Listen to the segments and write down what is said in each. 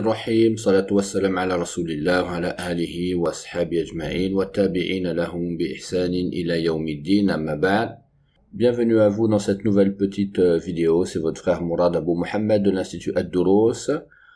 rahim, salatu ala rasulillah ala alihi wa ashabi wa Ta'biin lahum bi ila Bienvenue à vous dans cette nouvelle petite euh, vidéo, c'est votre frère Mourad Abou Mohamed de l'Institut ad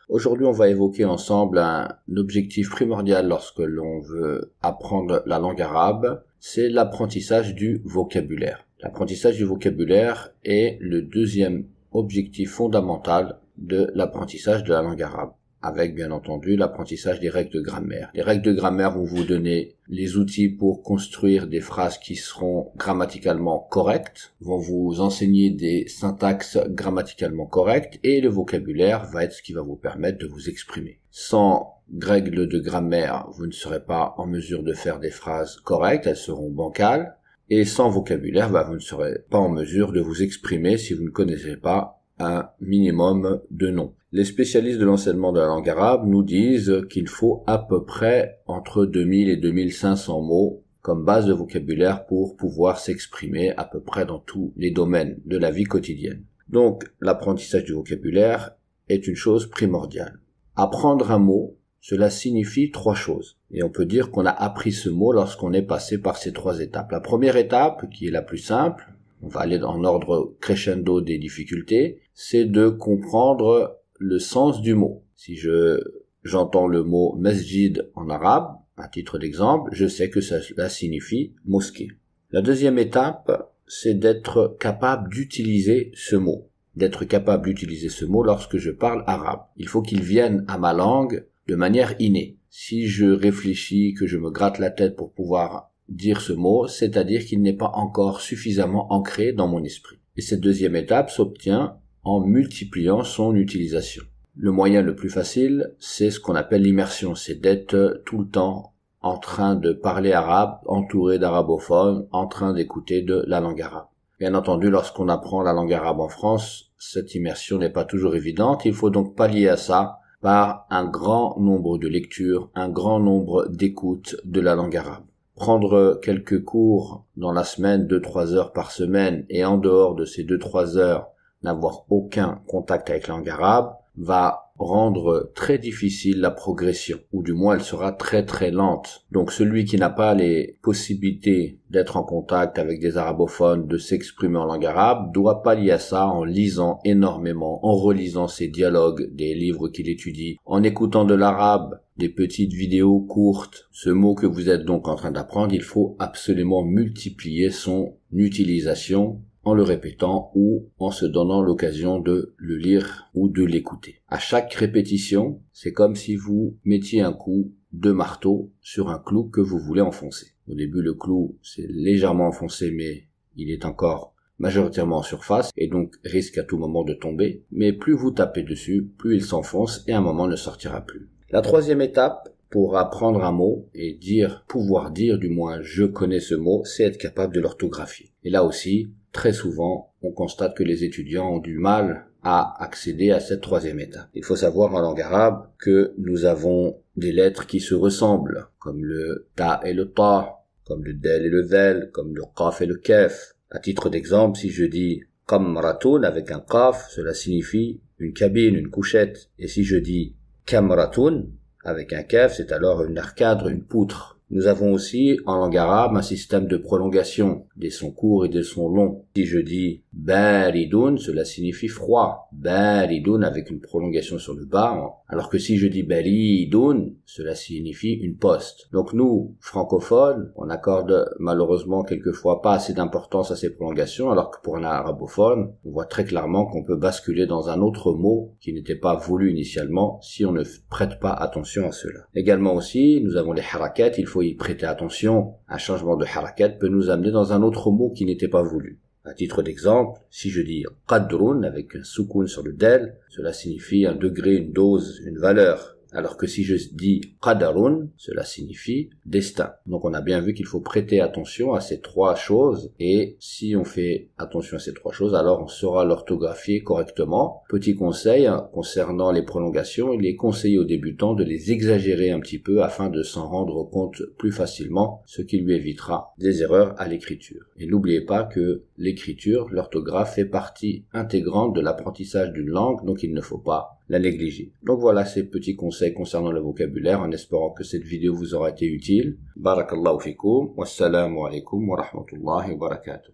Aujourd'hui on va évoquer ensemble un objectif primordial lorsque l'on veut apprendre la langue arabe, c'est l'apprentissage du vocabulaire. L'apprentissage du vocabulaire est le deuxième objectif fondamental de l'apprentissage de la langue arabe avec bien entendu l'apprentissage des règles de grammaire. Les règles de grammaire vont vous donner les outils pour construire des phrases qui seront grammaticalement correctes, vont vous enseigner des syntaxes grammaticalement correctes et le vocabulaire va être ce qui va vous permettre de vous exprimer. Sans règles de grammaire, vous ne serez pas en mesure de faire des phrases correctes, elles seront bancales et sans vocabulaire, bah, vous ne serez pas en mesure de vous exprimer si vous ne connaissez pas un minimum de noms. Les spécialistes de l'enseignement de la langue arabe nous disent qu'il faut à peu près entre 2000 et 2500 mots comme base de vocabulaire pour pouvoir s'exprimer à peu près dans tous les domaines de la vie quotidienne. Donc l'apprentissage du vocabulaire est une chose primordiale. Apprendre un mot cela signifie trois choses. Et on peut dire qu'on a appris ce mot lorsqu'on est passé par ces trois étapes. La première étape, qui est la plus simple, on va aller en ordre crescendo des difficultés, c'est de comprendre le sens du mot. Si je, j'entends le mot masjid en arabe, à titre d'exemple, je sais que cela signifie mosquée. La deuxième étape, c'est d'être capable d'utiliser ce mot d'être capable d'utiliser ce mot lorsque je parle arabe. Il faut qu'il vienne à ma langue de manière innée. Si je réfléchis, que je me gratte la tête pour pouvoir dire ce mot, c'est-à-dire qu'il n'est pas encore suffisamment ancré dans mon esprit. Et cette deuxième étape s'obtient en multipliant son utilisation. Le moyen le plus facile, c'est ce qu'on appelle l'immersion, c'est d'être tout le temps en train de parler arabe, entouré d'arabophones, en train d'écouter de la langue arabe. Bien entendu, lorsqu'on apprend la langue arabe en France, cette immersion n'est pas toujours évidente, il faut donc pallier à ça par un grand nombre de lectures, un grand nombre d'écoutes de la langue arabe. Prendre quelques cours dans la semaine, 2 trois heures par semaine, et en dehors de ces deux trois heures, n'avoir aucun contact avec la langue arabe, va rendre très difficile la progression, ou du moins elle sera très très lente. Donc celui qui n'a pas les possibilités d'être en contact avec des arabophones, de s'exprimer en langue arabe, doit pallier à ça en lisant énormément, en relisant ses dialogues, des livres qu'il étudie, en écoutant de l'arabe, des petites vidéos courtes. Ce mot que vous êtes donc en train d'apprendre, il faut absolument multiplier son utilisation en le répétant ou en se donnant l'occasion de le lire ou de l'écouter. À chaque répétition, c'est comme si vous mettiez un coup de marteau sur un clou que vous voulez enfoncer. Au début, le clou c'est légèrement enfoncé, mais il est encore majoritairement en surface et donc risque à tout moment de tomber. Mais plus vous tapez dessus, plus il s'enfonce et un moment ne sortira plus. La troisième étape pour apprendre un mot et dire, pouvoir dire du moins je connais ce mot, c'est être capable de l'orthographier. Et là aussi, très souvent, on constate que les étudiants ont du mal à accéder à cette troisième étape. Il faut savoir en langue arabe que nous avons des lettres qui se ressemblent, comme le ta et le ta, comme le del et le vel, comme le kaf et le kef. À titre d'exemple, si je dis kamratun avec un kaf, cela signifie une cabine, une couchette. Et si je dis kamratun avec un kef, c'est alors une arcade, une poutre. Nous avons aussi, en langue arabe, un système de prolongation des sons courts et des sons longs. Si je dis baridoun, cela signifie froid. Baridoun avec une prolongation sur le bas. Hein. Alors que si je dis baridoun, cela signifie une poste. Donc nous, francophones, on accorde malheureusement quelquefois pas assez d'importance à ces prolongations, alors que pour un arabophone, on voit très clairement qu'on peut basculer dans un autre mot qui n'était pas voulu initialement si on ne prête pas attention à cela. Également aussi, nous avons les harakats, il faut prêtez attention, un changement de harakat peut nous amener dans un autre mot qui n'était pas voulu. À titre d'exemple, si je dis qadrun avec un soukoun sur le del, cela signifie un degré, une dose, une valeur. Alors que si je dis qadarun, cela signifie destin. Donc on a bien vu qu'il faut prêter attention à ces trois choses et si on fait attention à ces trois choses, alors on saura l'orthographier correctement. Petit conseil hein, concernant les prolongations, il est conseillé aux débutants de les exagérer un petit peu afin de s'en rendre compte plus facilement, ce qui lui évitera des erreurs à l'écriture. Et n'oubliez pas que l'écriture, l'orthographe fait partie intégrante de l'apprentissage d'une langue, donc il ne faut pas négliger. Donc voilà ces petits conseils concernant le vocabulaire en espérant que cette vidéo vous aura été utile. Barakallahu fikum, wassalamu alaikum wa rahmatullahi wa barakatuh.